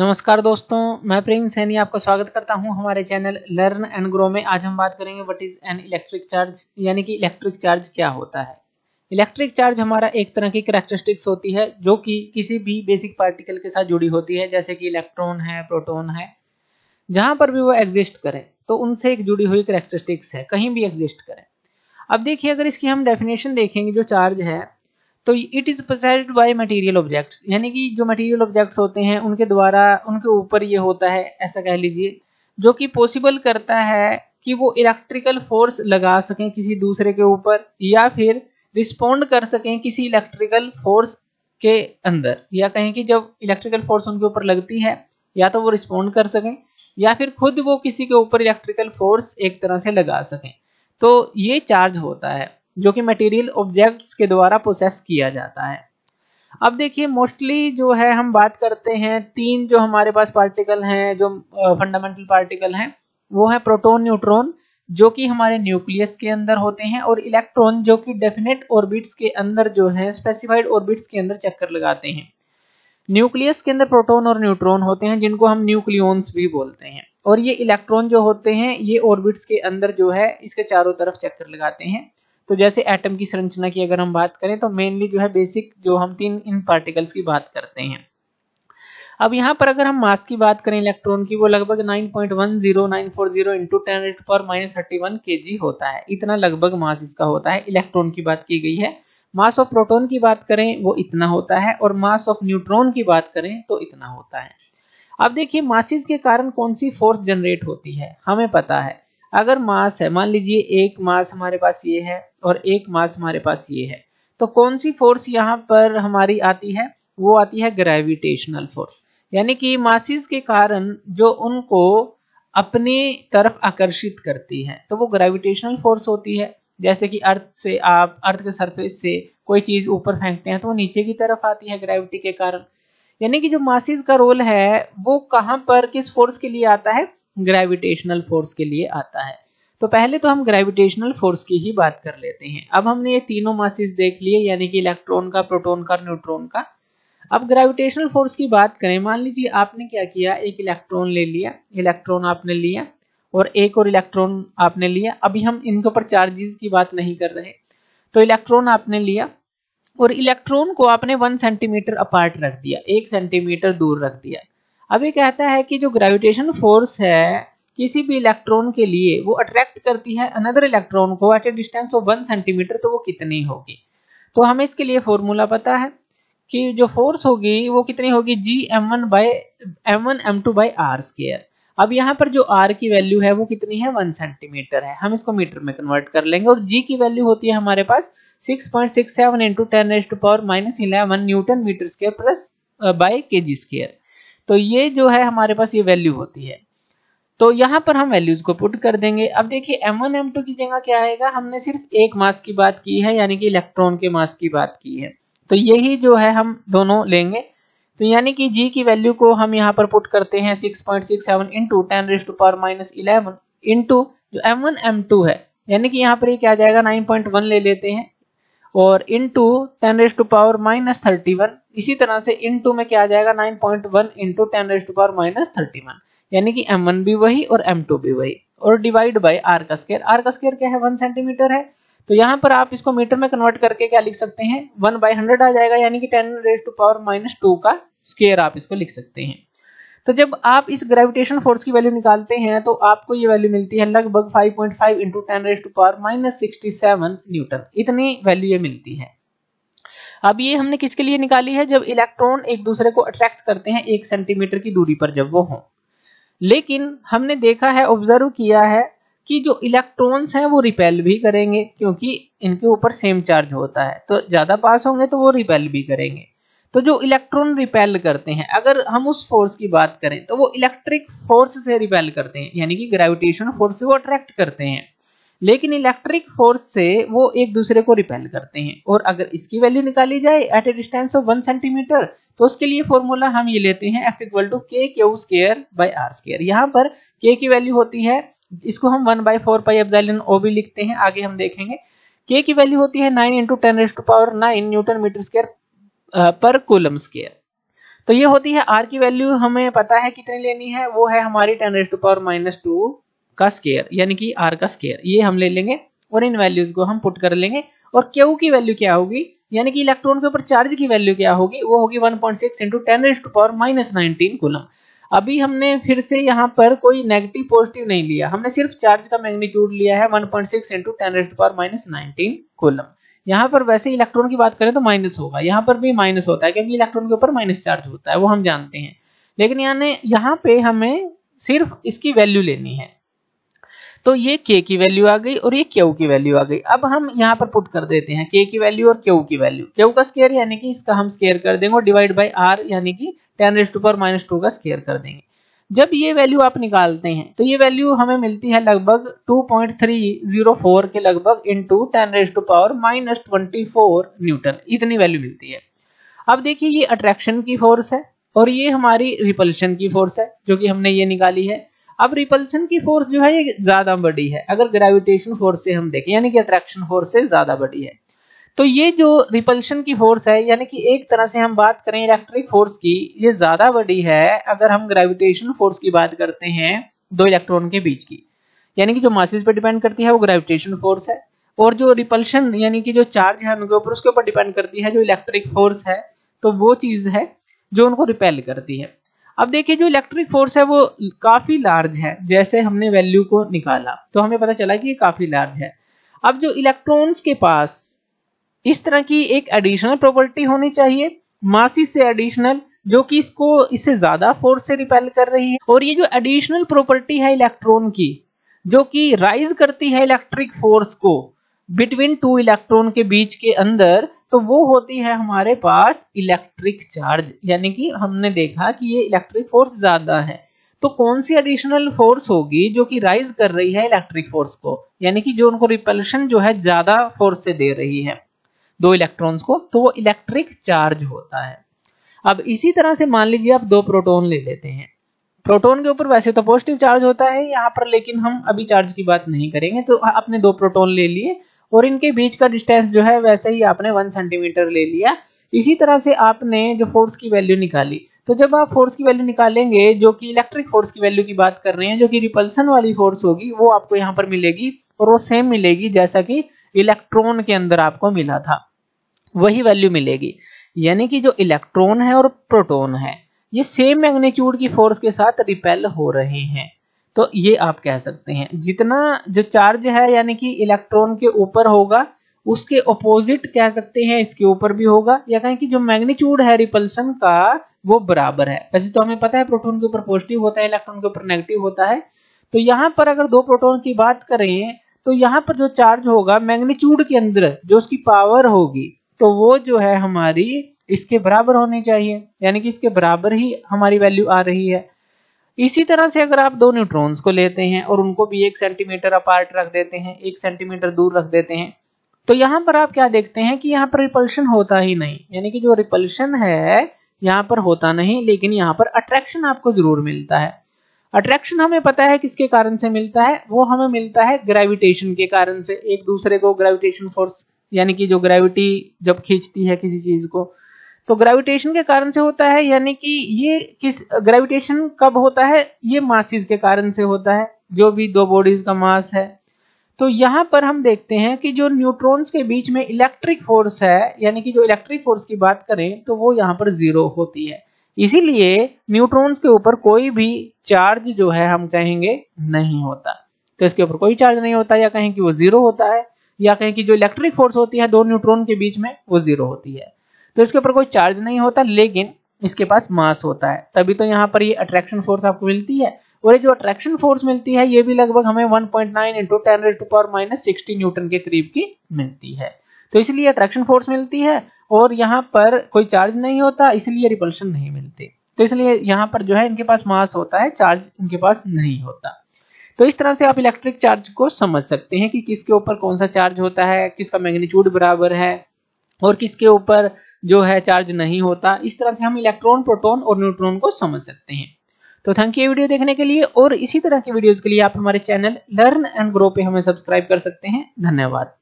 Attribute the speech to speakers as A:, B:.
A: नमस्कार दोस्तों मैं प्रेम सैनी आपका स्वागत करता हूं हमारे चैनल लर्न एंड ग्रो में आज हम बात करेंगे what is an electric charge यानी कि इलेक्ट्रिक चार्ज क्या होता है इलेक्ट्रिक चार्ज हमारा एक तरह की करेक्टरिस्टिक्स होती है जो कि किसी भी बेसिक पार्टिकल के साथ जुड़ी होती है जैसे कि इलेक्ट्रॉन है प्रोटोन है जहां पर भी वो एग्जिस्ट करें तो उनसे एक जुड़ी हुई करेक्टरिस्टिक्स है कहीं भी एग्जिस्ट करें अब देखिए अगर इसकी हम डेफिनेशन देखेंगे जो चार्ज है तो it is possessed by material objects यानी कि जो मटेरियल ऑब्जेक्ट्स होते हैं उनके द्वारा उनके ऊपर ये होता है ऐसा कह लीजिए जो कि पॉसिबल करता है कि वो इलेक्ट्रिकल फोर्स लगा सकें किसी दूसरे के ऊपर या फिर रिस्पोंड कर सकें किसी इलेक्ट्रिकल फोर्स के अंदर या कहें कि जब इलेक्ट्रिकल फोर्स उनके ऊपर लगती है या तो वो रिस्पोंड कर सकें या फिर खुद वो किसी के ऊपर इलेक्ट्रिकल फोर्स एक तरह से लगा सकें तो ये चार्ज होता है जो कि मटेरियल ऑब्जेक्ट्स के द्वारा प्रोसेस किया जाता है अब देखिए मोस्टली जो है हम बात करते हैं तीन जो हमारे पास पार्टिकल हैं जो फंडामेंटल पार्टिकल हैं वो है प्रोटोन न्यूट्रॉन जो कि हमारे न्यूक्लियस के अंदर होते हैं और इलेक्ट्रॉन जो कि डेफिनेट ऑर्बिट्स के अंदर जो है स्पेसिफाइड ऑर्बिट्स के अंदर चक्कर लगाते हैं न्यूक्लियस के अंदर प्रोटोन और न्यूट्रॉन होते हैं जिनको हम न्यूक्लियोन्स भी बोलते हैं और ये इलेक्ट्रॉन जो होते हैं ये ऑर्बिट्स के अंदर जो है इसके चारों तरफ चक्कर लगाते हैं तो जैसे एटम की संरचना की अगर हम बात करें तो मेनली जो है बेसिक जो हम तीन इन पार्टिकल्स की बात करते हैं अब यहाँ पर अगर हम मास की बात करें इलेक्ट्रॉन की वो लगभग 9.10940 इंटू टेन पर माइनस थर्टी वन होता है इतना लगभग मास इसका होता है इलेक्ट्रॉन की बात की गई है मास ऑफ प्रोटॉन की बात करें वो इतना होता है और मास ऑफ न्यूट्रॉन की बात करें तो इतना होता है अब देखिए मासिस के कारण कौन सी फोर्स जनरेट होती है हमें पता है अगर मास है मान लीजिए एक मास हमारे पास ये है और एक मास हमारे पास ये है तो कौन सी फोर्स यहाँ पर हमारी आती है वो आती है ग्रेविटेशनल फोर्स यानी कि मासिस के कारण जो उनको अपनी तरफ आकर्षित करती है तो वो ग्रेविटेशनल फोर्स होती है जैसे कि अर्थ से आप अर्थ के सरफेस से कोई चीज ऊपर फेंकते हैं तो वो नीचे की तरफ आती है ग्रेविटी के कारण यानी कि जो मासिस का रोल है वो कहाँ पर किस फोर्स के लिए आता है ग्रेविटेशनल फोर्स के लिए आता है तो पहले तो हम ग्रेविटेशनल फोर्स की ही बात कर लेते हैं अब हमने ये तीनों मासिस देख लिए यानी कि इलेक्ट्रॉन का प्रोटोन का न्यूट्रॉन का अब ग्रेविटेशनल फोर्स की बात करें मान लीजिए आपने क्या किया एक इलेक्ट्रॉन ले लिया इलेक्ट्रॉन आपने लिया और एक और इलेक्ट्रॉन आपने लिया अभी हम इनके ऊपर चार्जेस की बात नहीं कर रहे तो इलेक्ट्रॉन आपने लिया और इलेक्ट्रॉन को आपने वन सेंटीमीटर अपार्ट रख दिया एक सेंटीमीटर दूर रख दिया अभी कहता है कि जो ग्रेविटेशन फोर्स है किसी भी इलेक्ट्रॉन के लिए वो अट्रैक्ट करती है अनदर इलेक्ट्रॉन को at a distance of one centimetre तो वो कितनी होगी तो हमें इसके लिए फॉर्मूला पता है कि जो फोर्स होगी वो कितनी होगी G M one by M one M two by R square अब यहाँ पर जो आर की वैल्यू है वो कितनी है वन सेंटीमीटर है हम इसको मीटर में कन्वर्ट कर लेंगे और जी की वैल्यू होती है हमारे पास six point six seven into ten raise to power minus eleven newton metre square plus by K G square तो ये जो है हमारे पास ये वैल्यू होती है तो यहाँ पर हम वैल्यूज को पुट कर देंगे अब देखिए M1 M2 की जगह क्या आएगा हमने सिर्फ एक मास की बात की है यानी कि इलेक्ट्रॉन के मास की बात की है तो यही जो है हम दोनों लेंगे तो यानी कि G की वैल्यू को हम यहाँ पर पुट करते हैं 6.67 point six seven into ten raise to power minus eleven into जो M1 M2 है यानी कि यहाँ पर ये क्या आ जाएगा 9.1 ले लेते हैं और into ten raise to power minus thirty one इसी तरह से इन टू में क्या आ जाएगा nine point one into ten raise to power minus thirty one यानी कि एम वन भी वही और एम टू भी वही और डिवाइड बाई आर का स्केयर आर का स्केयर क्या है वन सेंटीमीटर है तो यहाँ पर आप इसको मीटर में कन्वर्ट करके क्या लिख सकते हैं वन बाई हंड्रेड आ जाएगा यानी कि ten raise to power minus two का स्केयर आप इसको लिख सकते हैं तो जब आप इस ग्रेविटेशन फोर्स की वैल्यू निकालते हैं तो आपको ये वैल्यू मिलती है लगभग 5.5 point five into ten raise to power minus sixty seven newton इतनी वैल्यू ये मिलती है अब ये हमने किसके लिए निकाली है जब इलेक्ट्रॉन एक दूसरे को अट्रैक्ट करते हैं एक सेंटीमीटर की दूरी पर जब वो हों लेकिन हमने देखा है ऑब्जर्व किया है कि जो इलेक्ट्रॉन्स हैं वो रिपेल भी करेंगे क्योंकि इनके ऊपर सेम चार्ज होता है तो ज़्यादा पास होंगे तो वो रिपेल भी करेंगे तो जो इलेक्ट्रॉन रिपेल करते हैं अगर हम उस फोर्स की बात करें तो वो इलेक्ट्रिक फोर्स से रिपेल करते हैं यानी कि ग्रेविटेशन फोर्स से वो अट्रैक्ट करते हैं लेकिन इलेक्ट्रिक फोर्स से वो एक दूसरे को रिपेल करते हैं और अगर इसकी वैल्यू निकाली जाए at a distance of one centimetre तो उसके लिए फॉर्मूला हम ये लेते हैं F equal to K Q square by R square यहाँ पर के की वैल्यू होती है इसको हम one by four pi epsilon O भी लिखते हैं आगे हम देखेंगे के की वैल्यू होती है nine into ten raise to power nine newton metre square per coulomb square तो ये होती है आर की वैल्यू हमें पता है कितनी लेनी है वो है हमारी ten raise to power minus two का स्केयर यानी कि आर का स्केयर ये हम ले लेंगे और इन वैल्यूज को हम पुट कर लेंगे और क्यू की वैल्यू क्या होगी यानी कि इलेक्ट्रॉन के ऊपर चार्ज की वैल्यू क्या होगी वो होगी 1.6 point six into ten raise to power minus nineteen coulomb अभी हमने फिर से यहाँ पर कोई नेगेटिव पॉजिटिव नहीं लिया हमने सिर्फ चार्ज का मैग्नीट्यूड लिया है 1.6 point six into ten raise to power minus nineteen coulomb यहाँ पर वैसे इलेक्ट्रॉन की बात करें तो माइनस होगा यहाँ पर भी माइनस होता है क्योंकि इलेक्ट्रॉन के ऊपर माइनस चार्ज होता है वो हम जानते हैं लेकिन यानी यहाँ पे हमें सिर्फ इसकी वैल्यू लेनी है तो ये के की वैल्यू आ गई और ये क्यू की वैल्यू आ गई अब हम यहाँ पर पुट कर देते हैं के की वैल्यू और क्यू की वैल्यू क्यू का स्केयर यानी कि इसका हम स्केयर कर देंगे और डिवाइड बाई आर यानी कि टेन रेस्ट टू पर माइनस टू का स्केयर कर देंगे जब ये वैल्यू आप निकालते हैं तो ये वैल्यू हमें मिलती है लगभग 2.304 के लगभग into ten raise to power minus twenty newton इतनी वैल्यू मिलती है अब देखिए ये अट्रैक्शन की फोर्स है और ये हमारी रिपल्शन की फोर्स है जो कि हमने ये निकाली है अब रिपल्शन की फोर्स जो है ये ज्यादा बड़ी है अगर ग्रेविटेशन फोर्स से हम देखें यानी कि अट्रैक्शन फोर्स से ज्यादा बड़ी है तो ये जो रिपल्शन की फोर्स है यानी कि एक तरह से हम बात करें इलेक्ट्रिक फोर्स की ये ज्यादा बड़ी है अगर हम ग्रेविटेशन फोर्स की बात करते हैं दो इलेक्ट्रॉन के बीच की यानी कि जो मासिस पर डिपेंड करती है वो ग्रेविटेशन फोर्स है और जो रिपल्शन यानी कि जो चार्ज है उनके ऊपर उसके ऊपर डिपेंड करती है जो इलेक्ट्रिक फोर्स है तो वो चीज है जो उनको रिपेल करती है अब देखिए जो इलेक्ट्रिक फोर्स है वो काफी लार्ज है जैसे हमने वैल्यू को निकाला तो हमें पता चला कि ये काफी लार्ज है अब जो इलेक्ट्रॉन्स के पास इस तरह की एक एडिशनल प्रॉपर्टी होनी चाहिए मासी से एडिशनल जो कि इसको इससे ज्यादा फोर्स से रिपेल कर रही है और ये जो एडिशनल प्रॉपर्टी है इलेक्ट्रॉन की जो कि राइज करती है इलेक्ट्रिक फोर्स को बिटवीन टू इलेक्ट्रॉन के बीच के अंदर तो वो होती है हमारे पास इलेक्ट्रिक चार्ज यानी कि हमने देखा कि ये इलेक्ट्रिक फोर्स ज्यादा है तो कौन सी एडिशनल फोर्स होगी जो कि राइज कर रही है इलेक्ट्रिक फोर्स को यानी कि जो उनको रिपल्शन जो है ज्यादा फोर्स से दे रही है दो इलेक्ट्रॉन्स को तो वो इलेक्ट्रिक चार्ज होता है अब इसी तरह से मान लीजिए आप दो प्रोटोन ले लेते हैं प्रोटोन के ऊपर वैसे तो पॉजिटिव चार्ज होता है यहाँ पर लेकिन हम अभी चार्ज की बात नहीं करेंगे तो आपने दो प्रोटोन ले लिए और इनके बीच का डिस्टेंस जो है वैसे ही आपने वन सेंटीमीटर ले लिया इसी तरह से आपने जो फोर्स की वैल्यू निकाली तो जब आप फोर्स की वैल्यू निकालेंगे जो कि इलेक्ट्रिक फोर्स की वैल्यू की बात कर रहे हैं जो कि रिपल्सन वाली फोर्स होगी वो आपको यहाँ पर मिलेगी और वो सेम मिलेगी जैसा कि इलेक्ट्रॉन के अंदर आपको मिला था वही वैल्यू मिलेगी यानी कि जो इलेक्ट्रॉन है और प्रोटोन है ये सेम मैग्नीट्यूड की फोर्स के साथ रिपेल हो रहे हैं तो ये आप कह सकते हैं जितना जो चार्ज है यानी कि इलेक्ट्रॉन के ऊपर होगा उसके ऑपोजिट कह सकते हैं इसके ऊपर भी होगा या कहें कि जो मैग्नीट्यूड है रिपल्सन का वो बराबर है वैसे तो हमें पता है प्रोटॉन के ऊपर पॉजिटिव होता है इलेक्ट्रॉन के ऊपर नेगेटिव होता है तो यहां पर अगर दो प्रोटोन की बात करें तो यहाँ पर जो चार्ज होगा मैग्नीट्यूड के अंदर जो उसकी पावर होगी तो वो जो है हमारी इसके बराबर होनी चाहिए यानी कि इसके बराबर ही हमारी वैल्यू आ रही है इसी तरह से अगर आप दो न्यूट्रॉन्स को लेते हैं और उनको भी एक सेंटीमीटर अपार्ट रख देते हैं एक सेंटीमीटर दूर रख देते हैं तो यहाँ पर आप क्या देखते हैं कि यहाँ पर रिपल्शन होता ही नहीं यानी कि जो रिपल्शन है यहाँ पर होता नहीं लेकिन यहाँ पर अट्रैक्शन आपको जरूर मिलता है अट्रैक्शन हमें पता है किसके कारण से मिलता है वो हमें मिलता है ग्रेविटेशन के कारण से एक दूसरे को ग्रेविटेशन फोर्स यानी कि जो ग्रेविटी जब खींचती है किसी चीज को तो ग्रेविटेशन के कारण से होता है यानी कि ये किस ग्रेविटेशन कब होता है ये मासिस के कारण से होता है जो भी दो बॉडीज का मास है तो यहां पर हम देखते हैं कि जो न्यूट्रॉन्स के बीच में इलेक्ट्रिक फोर्स है यानी कि जो इलेक्ट्रिक फोर्स की बात करें तो वो यहां पर जीरो होती है इसीलिए न्यूट्रॉन्स के ऊपर कोई भी चार्ज जो है हम कहेंगे नहीं होता तो इसके ऊपर कोई चार्ज नहीं होता या कहें कि वो जीरो होता है या कहें कि जो इलेक्ट्रिक फोर्स होती है दो न्यूट्रॉन के बीच में वो जीरो होती है तो इसके ऊपर कोई चार्ज नहीं होता लेकिन इसके पास मास होता है तभी तो यहाँ पर ये अट्रैक्शन फोर्स आपको मिलती है और ये जो अट्रैक्शन फोर्स मिलती है ये भी लगभग हमें 1.9 point nine into ten raise to power minus sixty newton के करीब की मिलती है तो इसलिए अट्रैक्शन फोर्स मिलती है और यहाँ पर कोई चार्ज नहीं होता इसलिए रिपल्शन नहीं मिलती तो इसलिए यहाँ पर जो है इनके पास मास होता है चार्ज इनके पास नहीं होता तो इस तरह से आप इलेक्ट्रिक चार्ज को समझ सकते हैं कि किसके ऊपर कौन सा चार्ज होता है किसका मैग्नीट्यूड बराबर है और किसके ऊपर जो है चार्ज नहीं होता इस तरह से हम इलेक्ट्रॉन प्रोटॉन और न्यूट्रॉन को समझ सकते हैं तो थैंक यू वीडियो देखने के लिए और इसी तरह के वीडियोस के लिए आप हमारे चैनल लर्न एंड ग्रो पे हमें सब्सक्राइब कर सकते हैं धन्यवाद